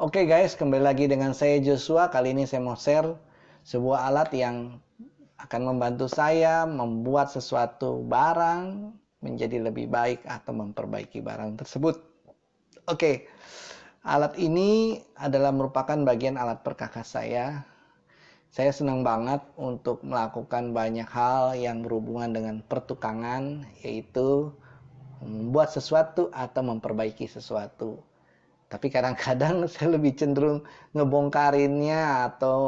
Oke okay guys, kembali lagi dengan saya Joshua. Kali ini saya mau share sebuah alat yang akan membantu saya membuat sesuatu barang menjadi lebih baik atau memperbaiki barang tersebut. Oke, okay. alat ini adalah merupakan bagian alat perkakas saya. Saya senang banget untuk melakukan banyak hal yang berhubungan dengan pertukangan, yaitu membuat sesuatu atau memperbaiki sesuatu tapi kadang-kadang saya lebih cenderung ngebongkarinnya atau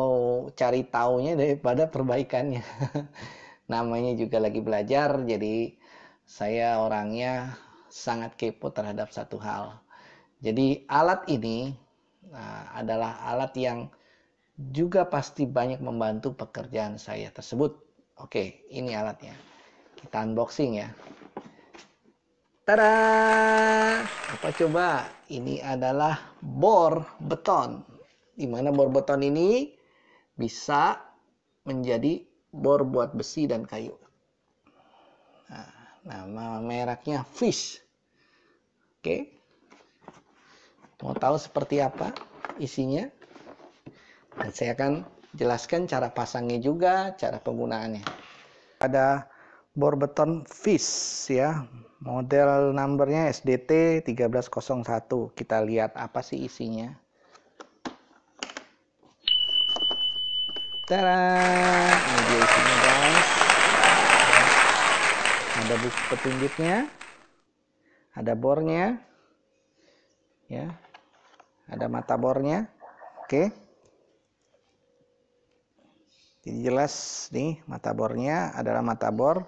cari taunya daripada perbaikannya namanya juga lagi belajar jadi saya orangnya sangat kepo terhadap satu hal jadi alat ini nah, adalah alat yang juga pasti banyak membantu pekerjaan saya tersebut oke ini alatnya kita unboxing ya Tada! Apa coba? Ini adalah bor beton. Di mana bor beton ini bisa menjadi bor buat besi dan kayu. Nah, nama mereknya fish. Oke. Mau tahu seperti apa isinya? Dan saya akan jelaskan cara pasangnya juga, cara penggunaannya. Ada bor beton fish ya. Model numbernya SDT 1301. Kita lihat apa sih isinya. Tada! Ini dia isinya guys. Ada buku petunjuknya. Ada bornya. Ya. Ada mata bornya. Oke. Jadi jelas nih mata bornya adalah mata bor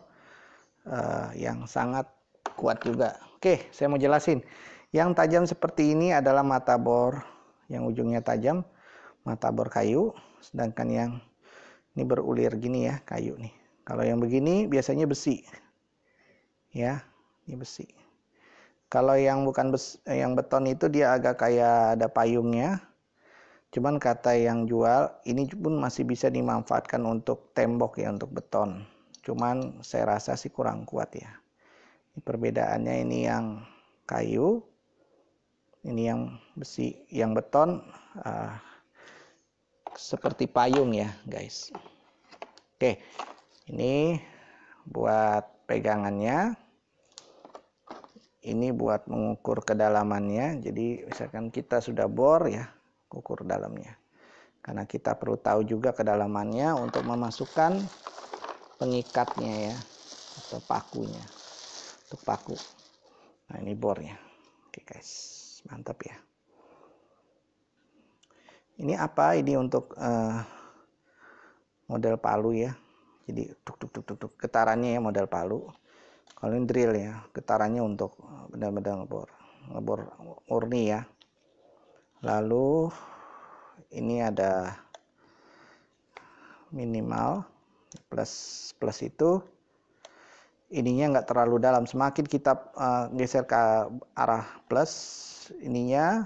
uh, yang sangat kuat juga. Oke, saya mau jelasin. Yang tajam seperti ini adalah mata bor yang ujungnya tajam, mata bor kayu, sedangkan yang ini berulir gini ya, kayu nih. Kalau yang begini biasanya besi. Ya, ini besi. Kalau yang bukan bes, yang beton itu dia agak kayak ada payungnya. Cuman kata yang jual ini pun masih bisa dimanfaatkan untuk tembok ya untuk beton. Cuman saya rasa sih kurang kuat ya perbedaannya ini yang kayu ini yang besi yang beton uh, seperti payung ya guys oke ini buat pegangannya ini buat mengukur kedalamannya jadi misalkan kita sudah bor ya ukur dalamnya karena kita perlu tahu juga kedalamannya untuk memasukkan pengikatnya ya atau pakunya untuk paku nah ini bornya oke guys mantap ya ini apa ini untuk uh, model palu ya jadi tuk tuk tuk tuk, tuk. getarannya ya model palu kalau ini drill ya getarannya untuk eh, benar-benar ngebor ngebor murni ya lalu ini ada minimal plus plus itu ininya nggak terlalu dalam semakin kita uh, geser ke arah plus ininya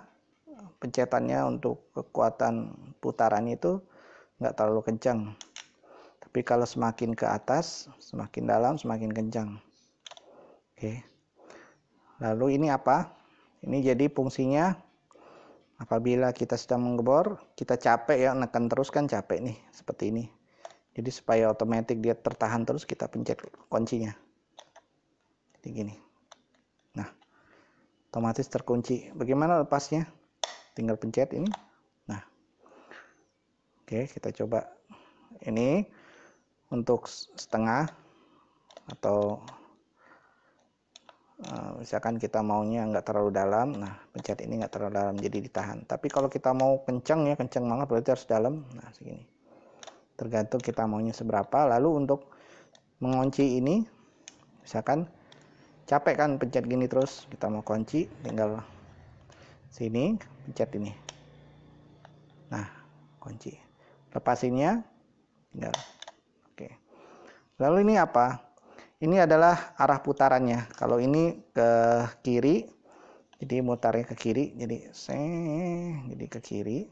pencetannya untuk kekuatan putaran itu nggak terlalu kencang tapi kalau semakin ke atas semakin dalam semakin kencang oke lalu ini apa ini jadi fungsinya apabila kita sedang menggebor kita capek ya neken terus kan capek nih seperti ini jadi supaya otomatis dia tertahan terus kita pencet kuncinya jadi gini nah otomatis terkunci bagaimana lepasnya tinggal pencet ini nah oke kita coba ini untuk setengah atau eh, misalkan kita maunya nggak terlalu dalam nah pencet ini nggak terlalu dalam jadi ditahan tapi kalau kita mau kencang ya kencang banget berarti harus dalam nah segini tergantung kita maunya seberapa lalu untuk mengunci ini misalkan capek kan pencet gini terus kita mau kunci tinggal sini pencet ini nah kunci lepasinnya tinggal oke lalu ini apa ini adalah arah putarannya kalau ini ke kiri jadi mutarnya ke kiri jadi se jadi ke kiri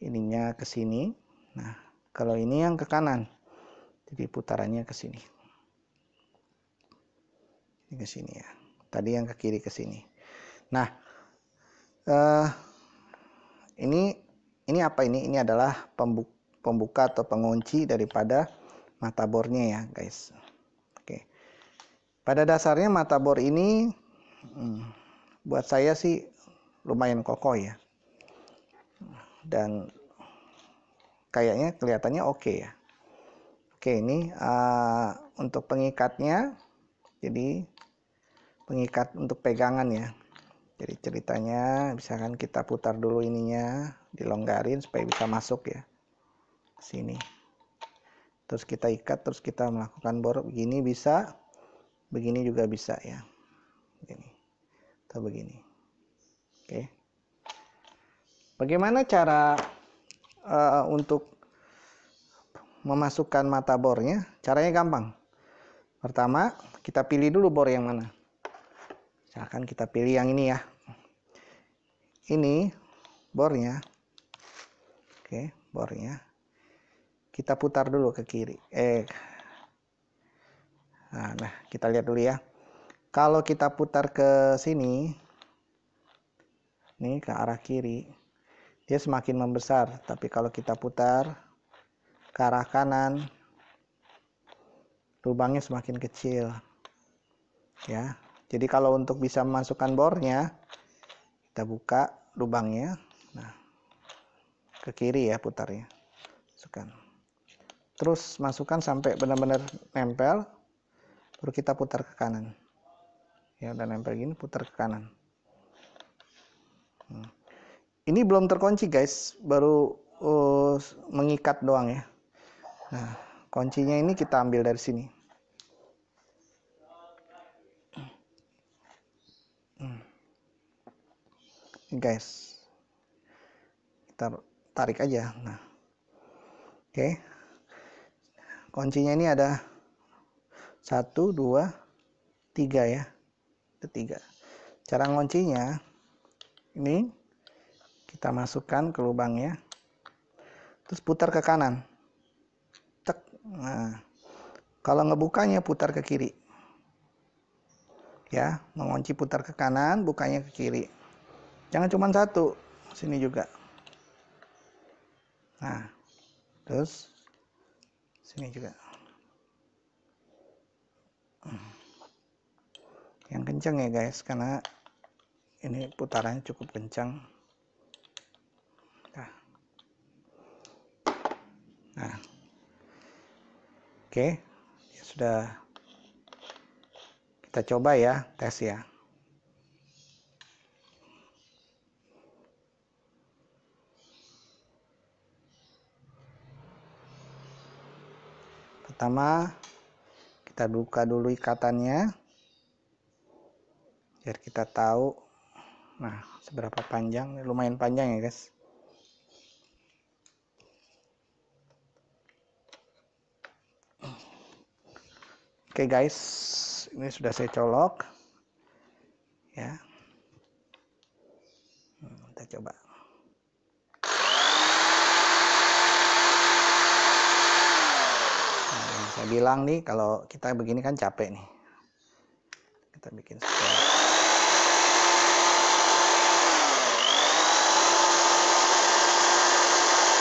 ininya ke sini nah kalau ini yang ke kanan jadi putarannya ke sini ke sini ya tadi yang ke kiri ke sini nah eh, ini ini apa ini ini adalah pembuka, pembuka atau pengunci daripada mata bornya ya guys oke pada dasarnya mata bor ini hmm, buat saya sih lumayan kokoh ya dan kayaknya kelihatannya oke ya oke ini uh, untuk pengikatnya jadi pengikat untuk pegangan ya jadi ceritanya misalkan kita putar dulu ininya dilonggarin supaya bisa masuk ya sini terus kita ikat terus kita melakukan bor. begini bisa begini juga bisa ya begini atau begini oke bagaimana cara uh, untuk memasukkan mata bornya caranya gampang pertama kita pilih dulu bor yang mana Misalkan kita pilih yang ini ya. Ini bornya. Oke, bornya. Kita putar dulu ke kiri. Eh. Nah, nah kita lihat dulu ya. Kalau kita putar ke sini, nih ke arah kiri, dia semakin membesar. Tapi kalau kita putar ke arah kanan, lubangnya semakin kecil. Ya, jadi kalau untuk bisa memasukkan bornya, kita buka lubangnya. Nah, ke kiri ya putarnya. Masukkan. Terus masukkan sampai benar-benar nempel. Baru kita putar ke kanan. Ya, udah nempel gini, putar ke kanan. Hmm. Ini belum terkunci guys, baru uh, mengikat doang ya. Nah, kuncinya ini kita ambil dari sini. guys kita tarik aja nah oke okay. kuncinya ini ada satu dua tiga ya ketiga cara kuncinya ini kita masukkan ke lubangnya terus putar ke kanan tek nah kalau ngebukanya putar ke kiri ya mengunci putar ke kanan bukanya ke kiri jangan cuma satu sini juga nah terus sini juga yang kencang ya guys karena ini putarannya cukup kencang nah, nah. oke okay. sudah kita coba ya tes ya Pertama, kita buka dulu ikatannya. Biar kita tahu nah seberapa panjang, lumayan panjang ya, guys. Oke, guys. Ini sudah saya colok. Ya. Hmm, kita coba Nah, saya bilang nih kalau kita begini kan capek nih kita bikin supaya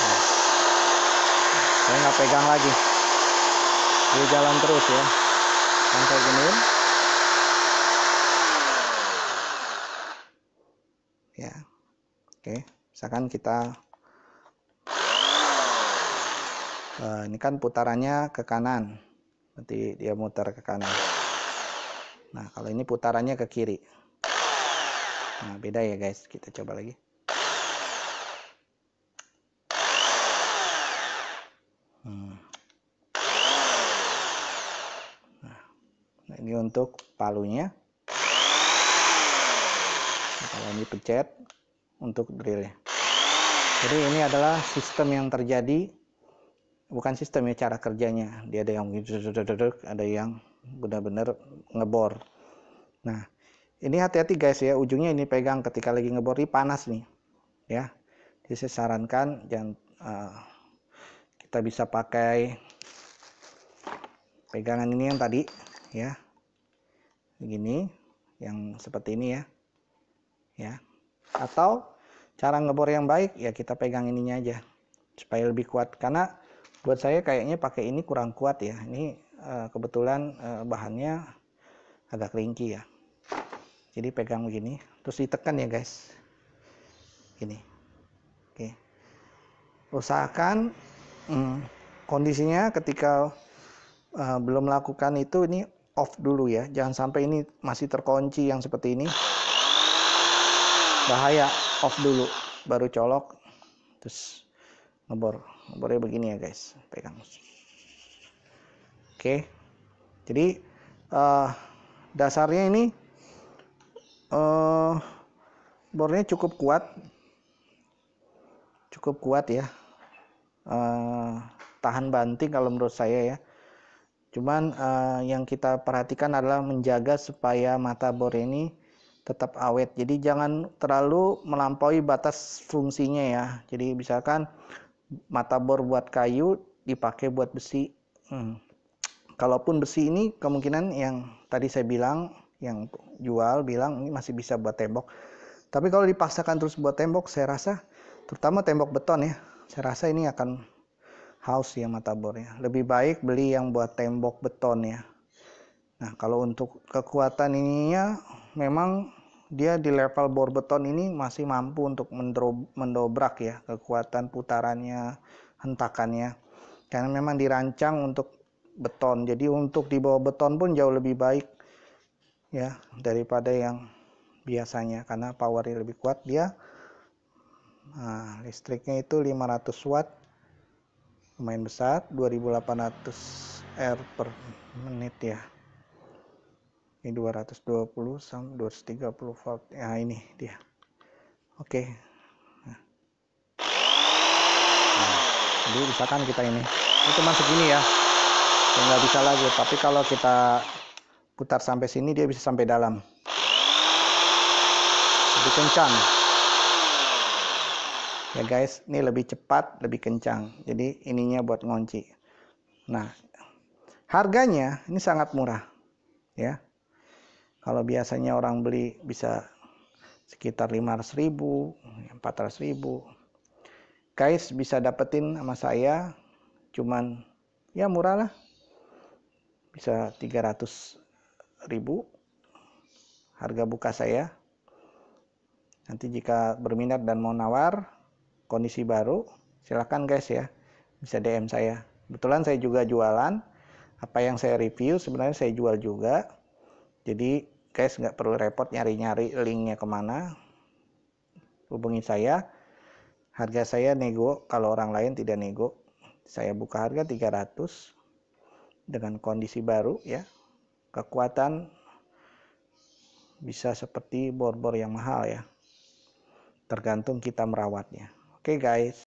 nah, saya nggak pegang lagi dia jalan terus ya sampai saya ya oke misalkan kita uh, ini kan putarannya ke kanan nanti dia muter ke kanan nah kalau ini putarannya ke kiri nah beda ya guys kita coba lagi hmm. nah ini untuk palunya nah, kalau ini pencet untuk drillnya jadi ini adalah sistem yang terjadi bukan sistem ya cara kerjanya dia ada yang ada yang benar-benar ngebor nah ini hati-hati guys ya ujungnya ini pegang ketika lagi ngebor ini panas nih ya jadi saya sarankan jangan uh, kita bisa pakai pegangan ini yang tadi ya begini yang seperti ini ya ya atau cara ngebor yang baik ya kita pegang ininya aja supaya lebih kuat karena buat saya kayaknya pakai ini kurang kuat ya ini uh, kebetulan uh, bahannya agak ringki ya jadi pegang begini terus ditekan ya guys gini oke usahakan hmm, kondisinya ketika uh, belum melakukan itu ini off dulu ya jangan sampai ini masih terkunci yang seperti ini bahaya off dulu baru colok terus ngebor boleh begini ya guys pegang oke jadi uh, dasarnya ini uh, bornya cukup kuat cukup kuat ya uh, tahan banting kalau menurut saya ya cuman uh, yang kita perhatikan adalah menjaga supaya mata bor ini tetap awet jadi jangan terlalu melampaui batas fungsinya ya jadi misalkan mata bor buat kayu dipakai buat besi hmm. kalaupun besi ini kemungkinan yang tadi saya bilang yang jual bilang ini masih bisa buat tembok tapi kalau dipaksakan terus buat tembok saya rasa terutama tembok beton ya saya rasa ini akan haus ya mata bornya lebih baik beli yang buat tembok beton ya Nah, kalau untuk kekuatan ininya memang dia di level bor beton ini masih mampu untuk mendobrak ya kekuatan putarannya, hentakannya. Karena memang dirancang untuk beton. Jadi untuk di bawah beton pun jauh lebih baik ya daripada yang biasanya karena powernya lebih kuat dia. Nah, listriknya itu 500 watt lumayan besar 2800 air per menit ya ini 220 sama 230 volt ya ini dia oke okay. nah. jadi misalkan kita ini ini cuma segini ya ya nggak bisa lagi tapi kalau kita putar sampai sini dia bisa sampai dalam lebih kencang ya guys ini lebih cepat lebih kencang jadi ininya buat ngunci nah harganya ini sangat murah ya kalau biasanya orang beli bisa sekitar 500 ribu 400 ribu guys bisa dapetin sama saya cuman ya murah lah bisa 300 ribu harga buka saya nanti jika berminat dan mau nawar kondisi baru silahkan guys ya bisa DM saya kebetulan saya juga jualan apa yang saya review sebenarnya saya jual juga jadi guys nggak perlu repot nyari-nyari linknya kemana hubungi saya harga saya nego kalau orang lain tidak nego saya buka harga 300 dengan kondisi baru ya kekuatan bisa seperti bor-bor yang mahal ya tergantung kita merawatnya oke okay guys